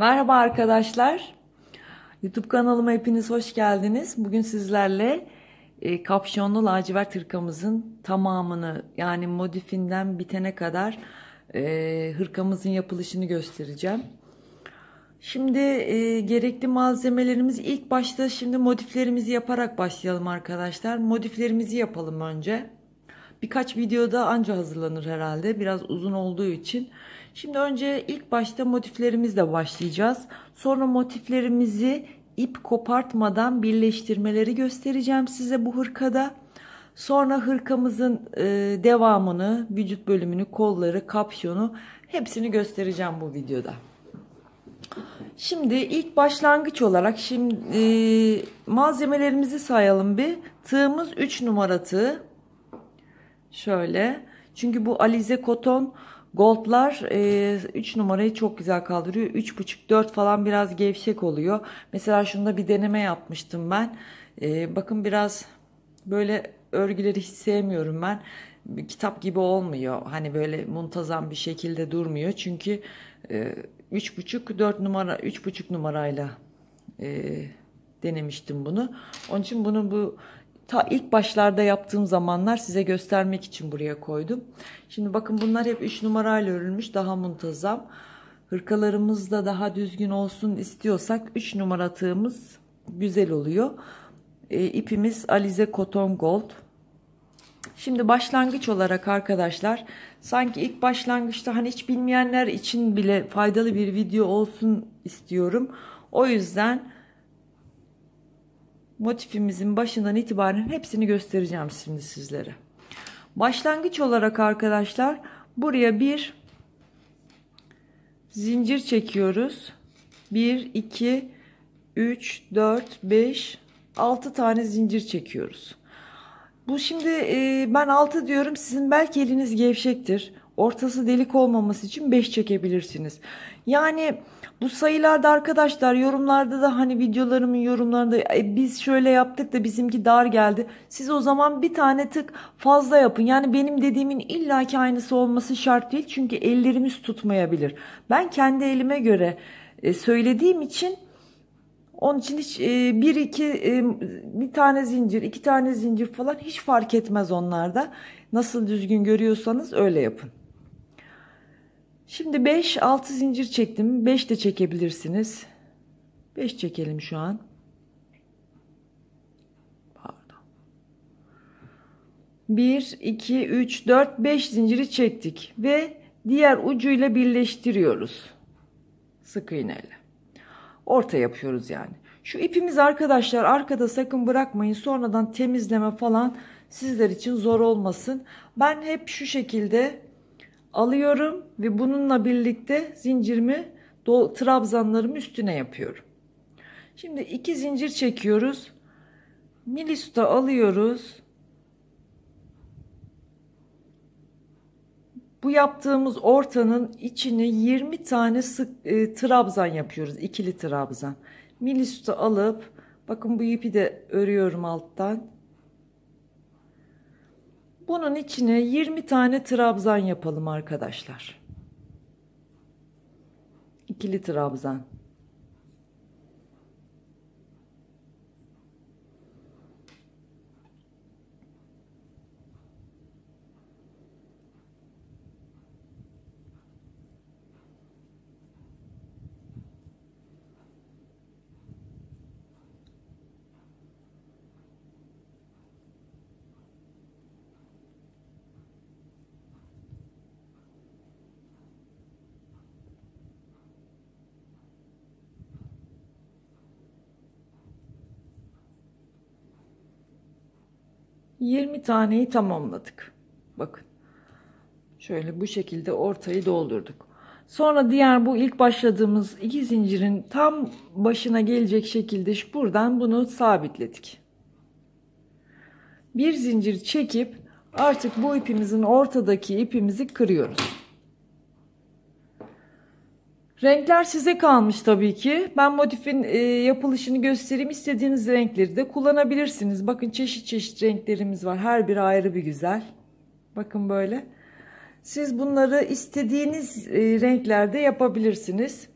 Merhaba arkadaşlar. YouTube kanalıma hepiniz hoş geldiniz. Bugün sizlerle e, kapşonlu lacivert hırkamızın tamamını yani modifinden bitene kadar e, hırkamızın yapılışını göstereceğim. Şimdi e, gerekli malzemelerimiz ilk başta şimdi modiflerimizi yaparak başlayalım arkadaşlar. Modiflerimizi yapalım önce. Birkaç videoda anca hazırlanır herhalde. Biraz uzun olduğu için. Şimdi önce ilk başta motiflerimizle başlayacağız. Sonra motiflerimizi ip kopartmadan birleştirmeleri göstereceğim size bu hırkada. Sonra hırkamızın e, devamını, vücut bölümünü, kolları, kapşonu hepsini göstereceğim bu videoda. Şimdi ilk başlangıç olarak şimdi e, malzemelerimizi sayalım bir. Tığımız 3 numara tığ. Şöyle. Çünkü bu alize koton Gold'lar 3 e, numarayı çok güzel kaldırıyor. 3,5-4 falan biraz gevşek oluyor. Mesela şunda bir deneme yapmıştım ben. E, bakın biraz böyle örgüleri hiç sevmiyorum ben. Bir kitap gibi olmuyor. Hani böyle muntazam bir şekilde durmuyor. Çünkü e, 3,5-4 numara 3,5 numarayla e, denemiştim bunu. Onun için bunu bu ta ilk başlarda yaptığım zamanlar size göstermek için buraya koydum. Şimdi bakın bunlar hep 3 numarayla örülmüş daha muntazam. Hırkalarımız da daha düzgün olsun istiyorsak 3 numara tığımız güzel oluyor. E, ipimiz Alize Koton Gold. Şimdi başlangıç olarak arkadaşlar sanki ilk başlangıçta hani hiç bilmeyenler için bile faydalı bir video olsun istiyorum. O yüzden motifimizin başından itibaren hepsini göstereceğim şimdi sizlere. Başlangıç olarak arkadaşlar buraya bir zincir çekiyoruz. 1, 2, 3, 4, 5, 6 tane zincir çekiyoruz. Bu şimdi e, ben 6 diyorum sizin belki eliniz gevşektir. Ortası delik olmaması için 5 çekebilirsiniz. Yani bu sayılarda arkadaşlar yorumlarda da hani videolarımın yorumlarında e, biz şöyle yaptık da bizimki dar geldi. Siz o zaman bir tane tık fazla yapın. Yani benim dediğimin illaki aynısı olması şart değil. Çünkü ellerimiz tutmayabilir. Ben kendi elime göre e, söylediğim için onun için hiç e, bir iki e, bir tane zincir, iki tane zincir falan hiç fark etmez onlarda. Nasıl düzgün görüyorsanız öyle yapın. Şimdi 5-6 zincir çektim. 5 de çekebilirsiniz. 5 çekelim şu an. Pardon. 1, 2, 3, 4, 5 zinciri çektik. Ve diğer ucuyla birleştiriyoruz. Sık iğneyle. Orta yapıyoruz yani. Şu ipimiz arkadaşlar arkada sakın bırakmayın. Sonradan temizleme falan sizler için zor olmasın. Ben hep şu şekilde alıyorum ve bununla birlikte zincirimi trabzanlarım üstüne yapıyorum. Şimdi iki zincir çekiyoruz. Milista alıyoruz. Bu yaptığımız ortanın içine 20 tane sık e, trabzan yapıyoruz. ikili trabzan. Milista alıp bakın bu ipi de örüyorum alttan. Bunun içine 20 tane trabzan yapalım arkadaşlar. İkili trabzan. 20 taneyi tamamladık. Bakın. Şöyle bu şekilde ortayı doldurduk. Sonra diğer bu ilk başladığımız iki zincirin tam başına gelecek şekilde buradan bunu sabitledik. Bir zincir çekip artık bu ipimizin ortadaki ipimizi kırıyoruz. Renkler size kalmış tabii ki. Ben motifin e, yapılışını göstereyim. İstediğiniz renkleri de kullanabilirsiniz. Bakın çeşit çeşit renklerimiz var. Her biri ayrı bir güzel. Bakın böyle. Siz bunları istediğiniz e, renklerde yapabilirsiniz.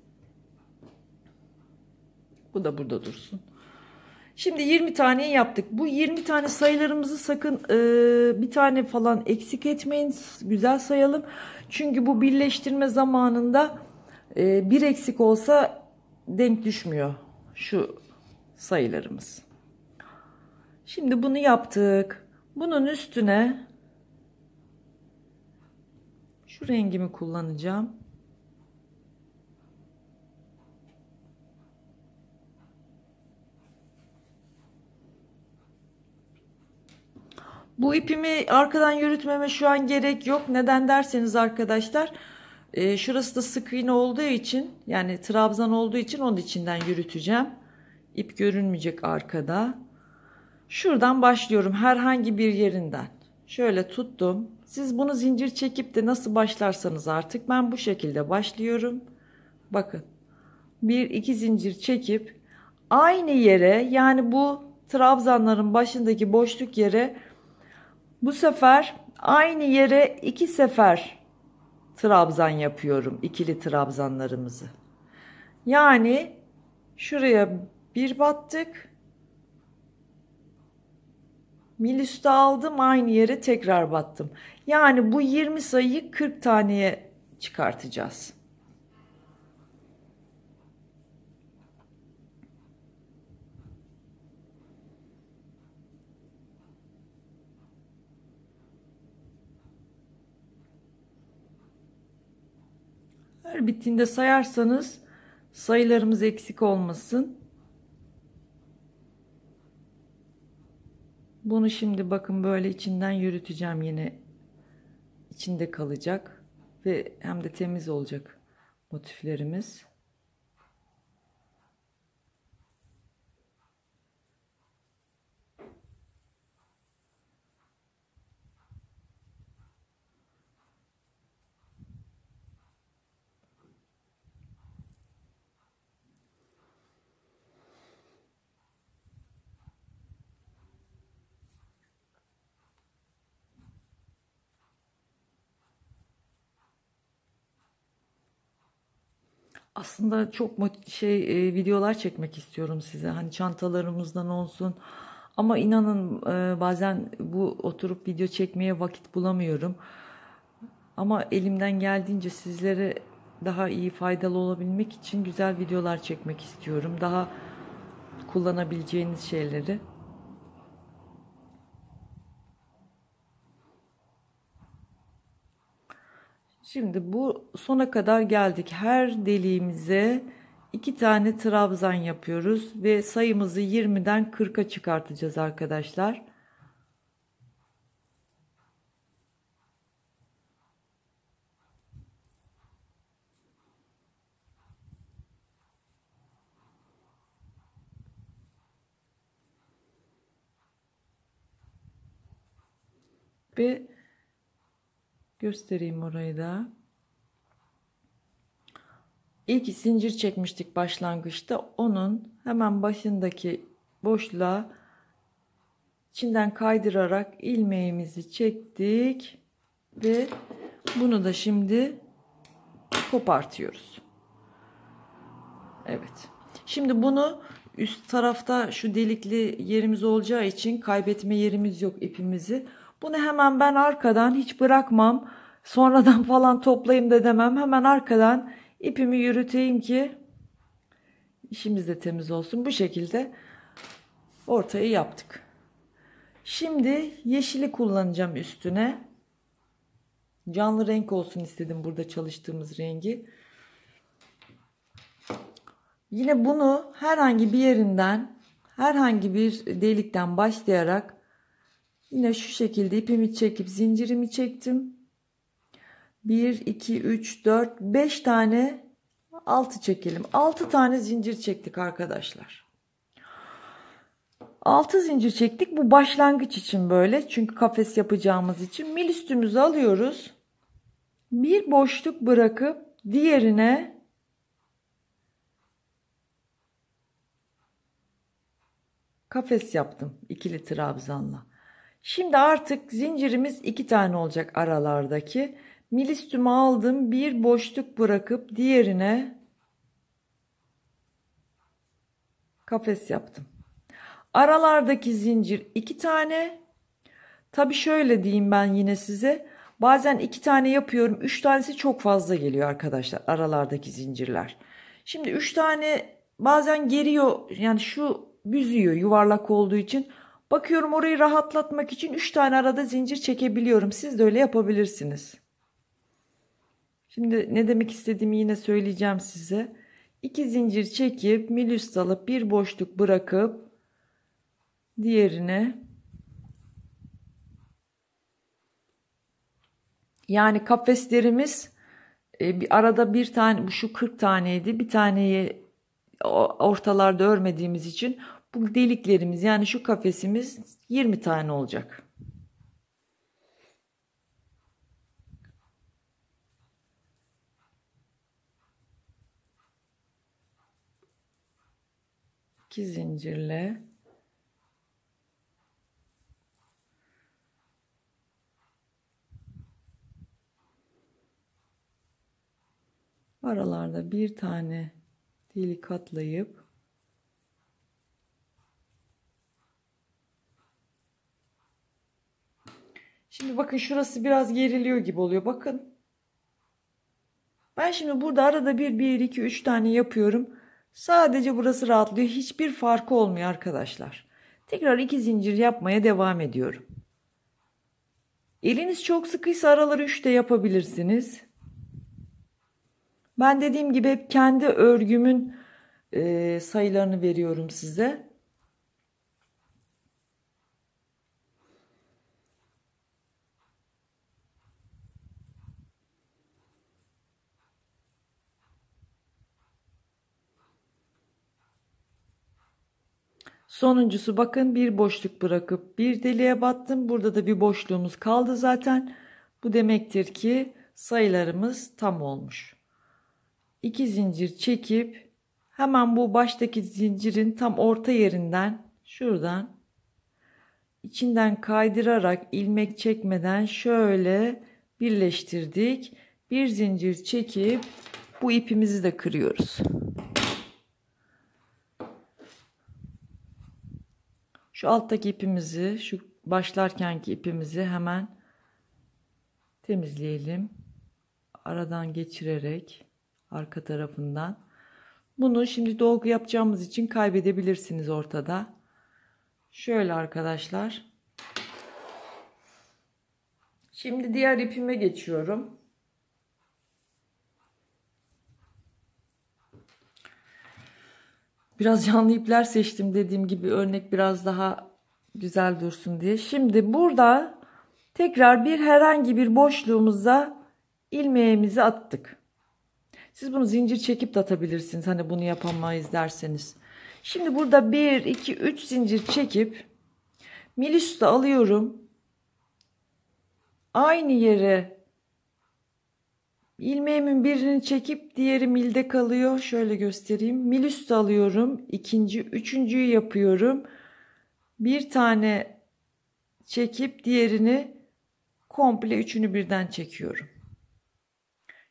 Bu da burada dursun. Şimdi 20 tane yaptık. Bu 20 tane sayılarımızı sakın e, bir tane falan eksik etmeyin. Güzel sayalım. Çünkü bu birleştirme zamanında e, bir eksik olsa denk düşmüyor şu sayılarımız. Şimdi bunu yaptık. Bunun üstüne şu rengimi kullanacağım. Bu ipimi arkadan yürütmeme şu an gerek yok. Neden derseniz arkadaşlar e, şurası da sık iğne olduğu için yani trabzan olduğu için onun içinden yürüteceğim. İp görünmeyecek arkada. Şuradan başlıyorum herhangi bir yerinden. Şöyle tuttum. Siz bunu zincir çekip de nasıl başlarsanız artık ben bu şekilde başlıyorum. Bakın. Bir iki zincir çekip aynı yere yani bu trabzanların başındaki boşluk yere bu sefer aynı yere iki sefer trabzan yapıyorum. ikili trabzanlarımızı. Yani şuraya bir battık. Mil aldım aynı yere tekrar battım. Yani bu 20 sayıyı 40 taneye çıkartacağız. Her bittiğinde sayarsanız sayılarımız eksik olmasın. Bunu şimdi bakın böyle içinden yürüteceğim yine içinde kalacak ve hem de temiz olacak motiflerimiz. aslında çok şey e, videolar çekmek istiyorum size. Hani çantalarımızdan olsun. Ama inanın e, bazen bu oturup video çekmeye vakit bulamıyorum. Ama elimden geldiğince sizlere daha iyi faydalı olabilmek için güzel videolar çekmek istiyorum. Daha kullanabileceğiniz şeyleri. Şimdi bu sona kadar geldik. Her deliğimize iki tane trabzan yapıyoruz ve sayımızı 20'den 40'a çıkartacağız arkadaşlar. ve Göstereyim orayı da. İlk zincir çekmiştik başlangıçta. Onun hemen başındaki boşluğa içinden kaydırarak ilmeğimizi çektik ve bunu da şimdi kopartıyoruz. Evet. Şimdi bunu Üst tarafta şu delikli yerimiz olacağı için kaybetme yerimiz yok ipimizi. Bunu hemen ben arkadan hiç bırakmam. Sonradan falan toplayayım da demem. Hemen arkadan ipimi yürüteyim ki işimiz de temiz olsun. Bu şekilde ortayı yaptık. Şimdi yeşili kullanacağım üstüne. Canlı renk olsun istedim burada çalıştığımız rengi. Yine bunu herhangi bir yerinden, herhangi bir delikten başlayarak yine şu şekilde ipimi çekip zincirimi çektim. 1 2 3 4 5 tane 6 çekelim. 6 tane zincir çektik arkadaşlar. 6 zincir çektik. Bu başlangıç için böyle. Çünkü kafes yapacağımız için mil üstümüzü alıyoruz. Bir boşluk bırakıp diğerine kafes yaptım ikili trabzanla. Şimdi artık zincirimiz iki tane olacak aralardaki. Milistümü aldım bir boşluk bırakıp diğerine kafes yaptım. Aralardaki zincir iki tane. Tabi şöyle diyeyim ben yine size. Bazen iki tane yapıyorum. Üç tanesi çok fazla geliyor arkadaşlar aralardaki zincirler. Şimdi üç tane bazen geriyor. Yani şu büzüyor yuvarlak olduğu için. Bakıyorum orayı rahatlatmak için 3 tane arada zincir çekebiliyorum. Siz de öyle yapabilirsiniz. Şimdi ne demek istediğimi yine söyleyeceğim size. 2 zincir çekip milüst alıp bir boşluk bırakıp diğerine yani kafeslerimiz e, bir arada bir tane şu 40 taneydi bir taneyi ortalarda örmediğimiz için bu deliklerimiz yani şu kafesimiz 20 tane olacak. İki zincirle aralarda bir tane delik atlayıp Şimdi bakın şurası biraz geriliyor gibi oluyor. Bakın. Ben şimdi burada arada bir, bir, iki, üç tane yapıyorum. Sadece burası rahatlıyor. Hiçbir farkı olmuyor arkadaşlar. Tekrar iki zincir yapmaya devam ediyorum. Eliniz çok sıkıysa araları 3 de yapabilirsiniz. Ben dediğim gibi hep kendi örgümün e, sayılarını veriyorum size. Sonuncusu bakın bir boşluk bırakıp bir deliğe battım. Burada da bir boşluğumuz kaldı zaten. Bu demektir ki sayılarımız tam olmuş. 2 zincir çekip hemen bu baştaki zincirin tam orta yerinden şuradan içinden kaydırarak ilmek çekmeden şöyle birleştirdik. Bir zincir çekip bu ipimizi de kırıyoruz. Şu alttaki ipimizi, şu başlarkenki ipimizi hemen temizleyelim. Aradan geçirerek arka tarafından. Bunu şimdi dolgu yapacağımız için kaybedebilirsiniz ortada. Şöyle arkadaşlar. Şimdi diğer ipime geçiyorum. Biraz canlı ipler seçtim dediğim gibi örnek biraz daha güzel dursun diye. Şimdi burada tekrar bir herhangi bir boşluğumuza ilmeğimizi attık. Siz bunu zincir çekip de atabilirsiniz. Hani bunu yapamayız derseniz. Şimdi burada 1, 2, 3 zincir çekip milis de alıyorum. Aynı yere İlmeğimin birini çekip diğeri milde kalıyor. Şöyle göstereyim. Mil üstü alıyorum. ikinci, üçüncüyü yapıyorum. Bir tane çekip diğerini komple üçünü birden çekiyorum.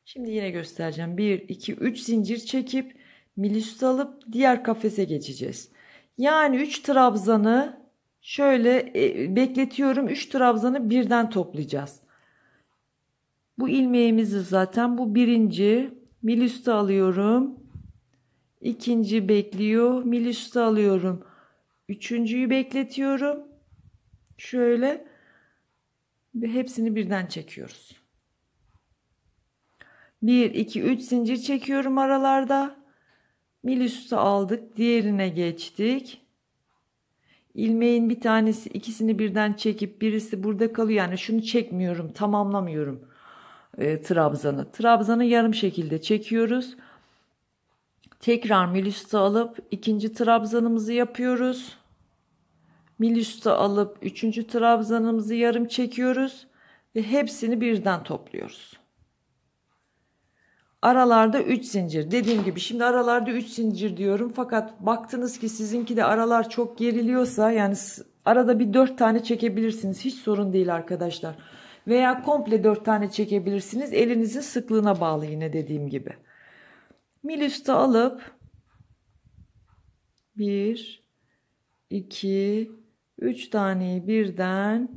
Şimdi yine göstereceğim. 1, 2, 3 zincir çekip mil üstü alıp diğer kafese geçeceğiz. Yani 3 trabzanı şöyle e, bekletiyorum. 3 trabzanı birden toplayacağız. Bu ilmeğimizi zaten bu birinci mil alıyorum. ikinci bekliyor. Mil alıyorum. Üçüncüyü bekletiyorum. Şöyle hepsini birden çekiyoruz. 1 2 3 zincir çekiyorum aralarda. Mil aldık. Diğerine geçtik. İlmeğin bir tanesi ikisini birden çekip birisi burada kalıyor. Yani şunu çekmiyorum, tamamlamıyorum e, trabzanı. Trabzanı yarım şekilde çekiyoruz. Tekrar mil üstü alıp ikinci trabzanımızı yapıyoruz. Mil üstü alıp üçüncü trabzanımızı yarım çekiyoruz ve hepsini birden topluyoruz. Aralarda 3 zincir. Dediğim gibi şimdi aralarda 3 zincir diyorum. Fakat baktınız ki sizinki de aralar çok geriliyorsa yani arada bir 4 tane çekebilirsiniz. Hiç sorun değil arkadaşlar. Veya komple 4 tane çekebilirsiniz. Elinizin sıklığına bağlı yine dediğim gibi. Mil alıp 1 2 3 taneyi birden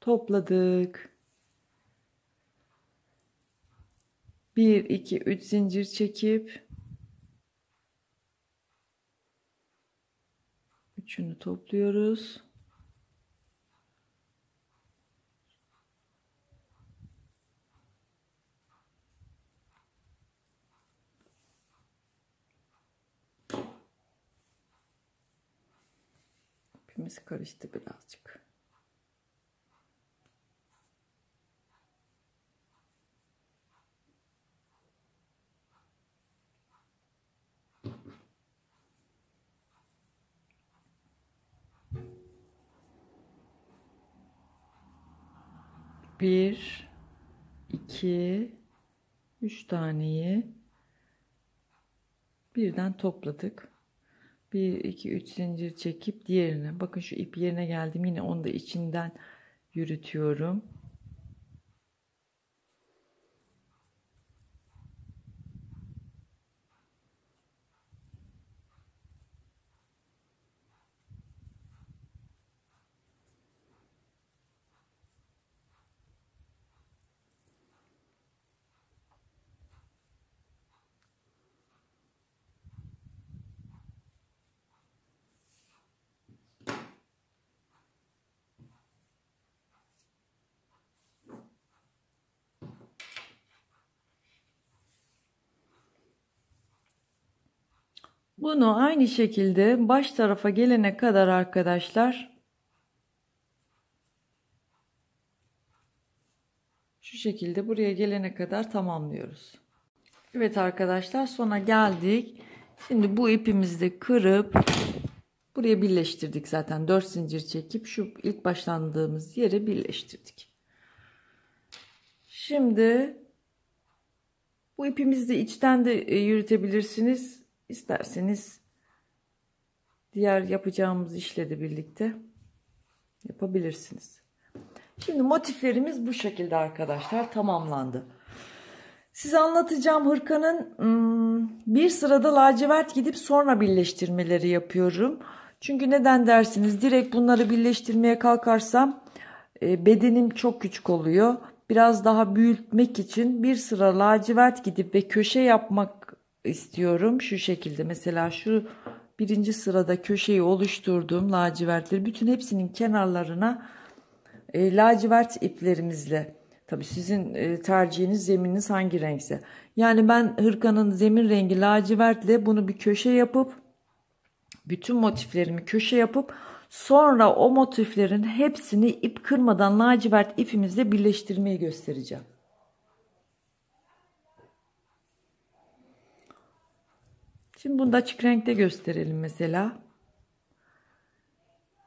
topladık. 1 2 3 zincir çekip üçünü topluyoruz. karıştı birazcık. Bir, iki, üç taneyi birden topladık. 1 2 3 zincir çekip diğerine bakın şu ip yerine geldim yine onu da içinden yürütüyorum Bunu aynı şekilde baş tarafa gelene kadar arkadaşlar şu şekilde buraya gelene kadar tamamlıyoruz. Evet arkadaşlar sona geldik. Şimdi bu ipimizi de kırıp buraya birleştirdik zaten. 4 zincir çekip şu ilk başlandığımız yere birleştirdik. Şimdi bu ipimizi de içten de e, yürütebilirsiniz. İsterseniz diğer yapacağımız işle de birlikte yapabilirsiniz. Şimdi motiflerimiz bu şekilde arkadaşlar tamamlandı. Size anlatacağım hırkanın hmm, bir sırada lacivert gidip sonra birleştirmeleri yapıyorum. Çünkü neden dersiniz direkt bunları birleştirmeye kalkarsam e, bedenim çok küçük oluyor. Biraz daha büyütmek için bir sıra lacivert gidip ve köşe yapmak istiyorum. Şu şekilde mesela şu birinci sırada köşeyi oluşturduğum lacivertleri bütün hepsinin kenarlarına e, lacivert iplerimizle tabi sizin e, tercihiniz zemininiz hangi renkse. Yani ben hırkanın zemin rengi lacivertle bunu bir köşe yapıp bütün motiflerimi köşe yapıp sonra o motiflerin hepsini ip kırmadan lacivert ipimizle birleştirmeyi göstereceğim. Şimdi bunu da açık renkte gösterelim mesela.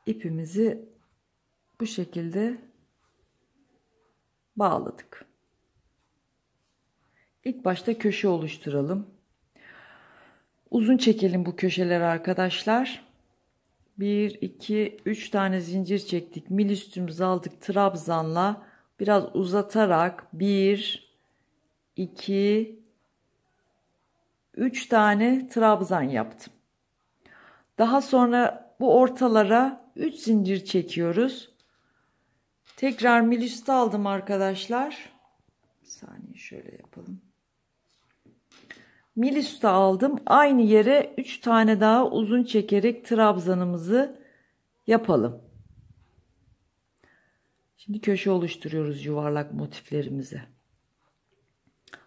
İpimizi bu şekilde bağladık. İlk başta köşe oluşturalım. Uzun çekelim bu köşeleri arkadaşlar. 1, 2, 3 tane zincir çektik. Mil üstümüzü aldık trabzanla. Biraz uzatarak 1, 2, 3 tane trabzan yaptım. Daha sonra bu ortalara 3 zincir çekiyoruz. Tekrar milüstü aldım arkadaşlar. Bir saniye şöyle yapalım. Milüstü aldım. Aynı yere 3 tane daha uzun çekerek trabzanımızı yapalım. Şimdi köşe oluşturuyoruz yuvarlak motiflerimize.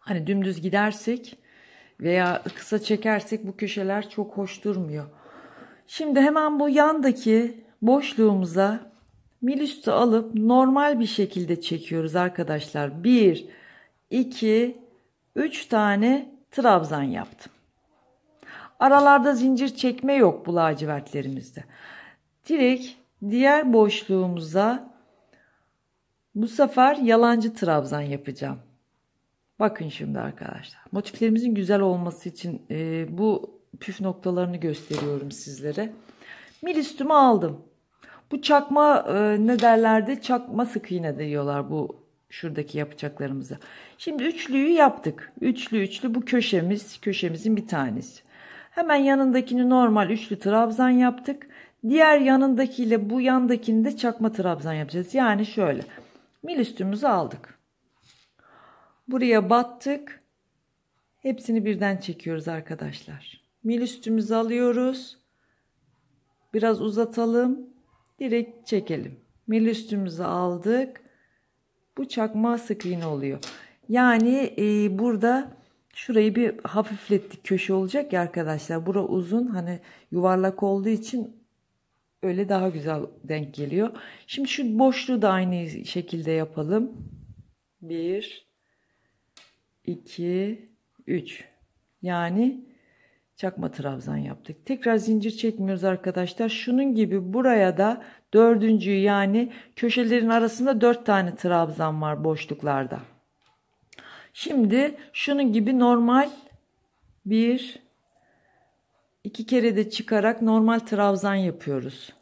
Hani dümdüz gidersek veya kısa çekersek bu köşeler çok hoş durmuyor. Şimdi hemen bu yandaki boşluğumuza milüstü alıp normal bir şekilde çekiyoruz arkadaşlar. 1, 2, 3 tane trabzan yaptım. Aralarda zincir çekme yok bu lacivertlerimizde. Direkt diğer boşluğumuza bu sefer yalancı trabzan yapacağım. Bakın şimdi arkadaşlar. Motiflerimizin güzel olması için e, bu püf noktalarını gösteriyorum sizlere. Milistümü aldım. Bu çakma e, ne derlerdi? Çakma sık iğne diyorlar bu şuradaki yapacaklarımıza. Şimdi üçlüyü yaptık. Üçlü üçlü bu köşemiz, köşemizin bir tanesi. Hemen yanındakini normal üçlü trabzan yaptık. Diğer yanındakiyle bu yandakini de çakma trabzan yapacağız. Yani şöyle. Milistümüzü aldık. Buraya battık. Hepsini birden çekiyoruz arkadaşlar. Mil üstümüzü alıyoruz. Biraz uzatalım. Direkt çekelim. Mil üstümüzü aldık. Bu çakma sık iğne oluyor. Yani e, burada şurayı bir hafiflettik. Köşe olacak ya arkadaşlar. Bura uzun. Hani yuvarlak olduğu için öyle daha güzel denk geliyor. Şimdi şu boşluğu da aynı şekilde yapalım. Bir, 2, 3. Yani çakma trabzan yaptık. Tekrar zincir çekmiyoruz arkadaşlar. Şunun gibi buraya da dördüncü yani köşelerin arasında dört tane trabzan var boşluklarda. Şimdi şunun gibi normal bir iki kere de çıkarak normal trabzan yapıyoruz.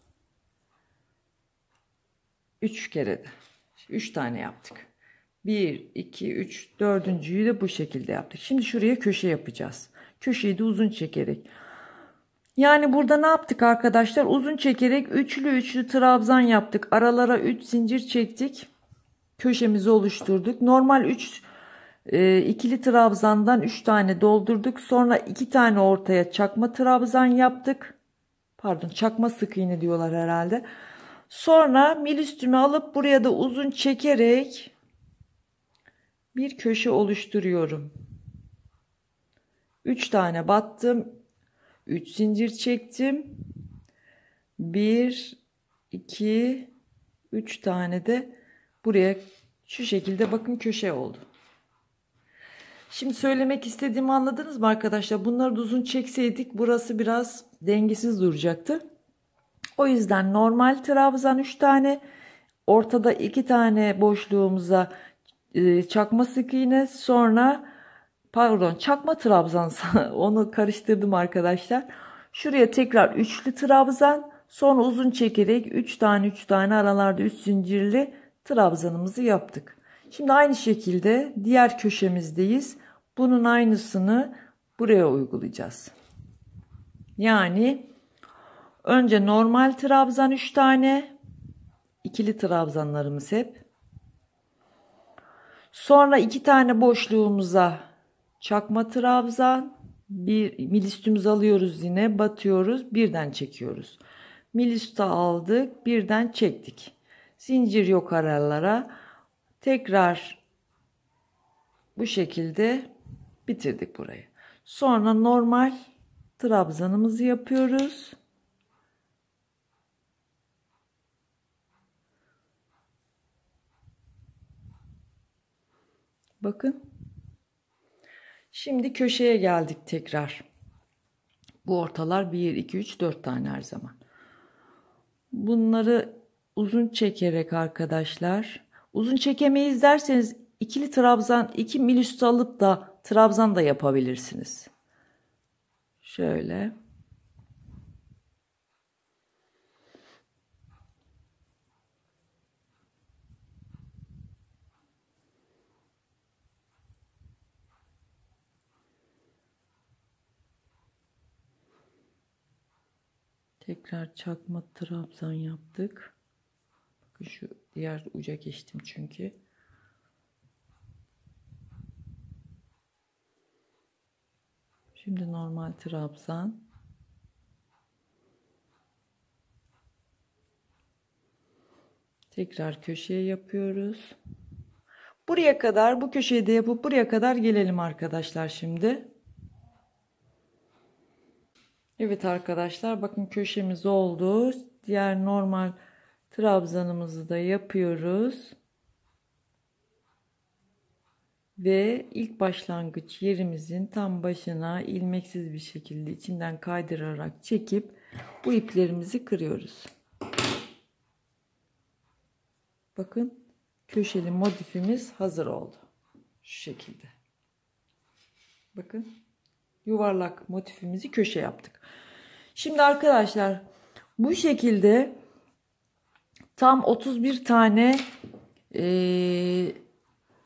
Üç kere de. Üç tane yaptık. 1, 2, 3, dördüncüyü de bu şekilde yaptık. Şimdi şuraya köşe yapacağız. Köşeyi de uzun çekerek. Yani burada ne yaptık arkadaşlar? Uzun çekerek üçlü üçlü trabzan yaptık. Aralara 3 zincir çektik. Köşemizi oluşturduk. Normal 3 e, ikili trabzandan 3 tane doldurduk. Sonra 2 tane ortaya çakma trabzan yaptık. Pardon çakma sık iğne diyorlar herhalde. Sonra mil üstümü alıp buraya da uzun çekerek bir köşe oluşturuyorum. 3 tane battım. 3 zincir çektim. 1 2 3 tane de buraya şu şekilde bakın köşe oldu. Şimdi söylemek istediğimi anladınız mı arkadaşlar? Bunları da uzun çekseydik burası biraz dengesiz duracaktı. O yüzden normal trabzan 3 tane, ortada 2 tane boşluğumuza e, çakma sık iğne sonra pardon çakma trabzan onu karıştırdım arkadaşlar. Şuraya tekrar üçlü trabzan sonra uzun çekerek 3 tane 3 tane aralarda 3 zincirli trabzanımızı yaptık. Şimdi aynı şekilde diğer köşemizdeyiz. Bunun aynısını buraya uygulayacağız. Yani önce normal trabzan 3 tane ikili trabzanlarımız hep Sonra iki tane boşluğumuza çakma trabzan. Bir milistümüz alıyoruz yine batıyoruz birden çekiyoruz. milista aldık birden çektik. Zincir yok aralara tekrar bu şekilde bitirdik burayı. Sonra normal trabzanımızı yapıyoruz. Bakın. Şimdi köşeye geldik tekrar. Bu ortalar 1, 2, 3, 4 tane her zaman. Bunları uzun çekerek arkadaşlar. Uzun çekemeyiz derseniz ikili trabzan, iki mil üstü alıp da trabzan da yapabilirsiniz. Şöyle. Tekrar çakma trabzan yaptık. Bakın şu diğer uca geçtim çünkü. Şimdi normal trabzan. Tekrar köşeye yapıyoruz. Buraya kadar bu köşeyi de yapıp buraya kadar gelelim arkadaşlar şimdi. Evet arkadaşlar bakın köşemiz oldu. Diğer normal trabzanımızı da yapıyoruz. Ve ilk başlangıç yerimizin tam başına ilmeksiz bir şekilde içinden kaydırarak çekip bu iplerimizi kırıyoruz. Bakın köşeli modifimiz hazır oldu. Şu şekilde. Bakın yuvarlak motifimizi köşe yaptık. Şimdi arkadaşlar bu şekilde tam 31 tane e,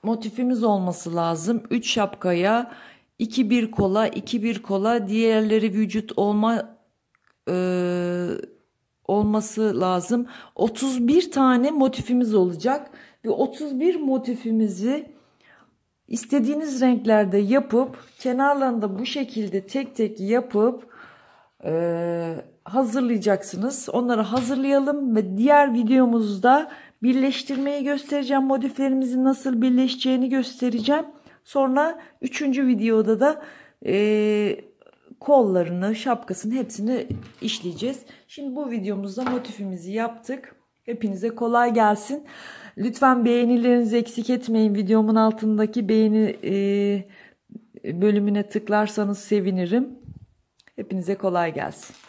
motifimiz olması lazım. 3 şapkaya 2 bir kola 2 bir kola diğerleri vücut olma e, olması lazım. 31 tane motifimiz olacak ve 31 motifimizi İstediğiniz renklerde yapıp kenarlarında bu şekilde tek tek yapıp e, hazırlayacaksınız. Onları hazırlayalım ve diğer videomuzda birleştirmeyi göstereceğim. Modiflerimizin nasıl birleşeceğini göstereceğim. Sonra üçüncü videoda da e, kollarını, şapkasını hepsini işleyeceğiz. Şimdi bu videomuzda motifimizi yaptık. Hepinize kolay gelsin. Lütfen beğenilerinizi eksik etmeyin. Videomun altındaki beğeni e, bölümüne tıklarsanız sevinirim. Hepinize kolay gelsin.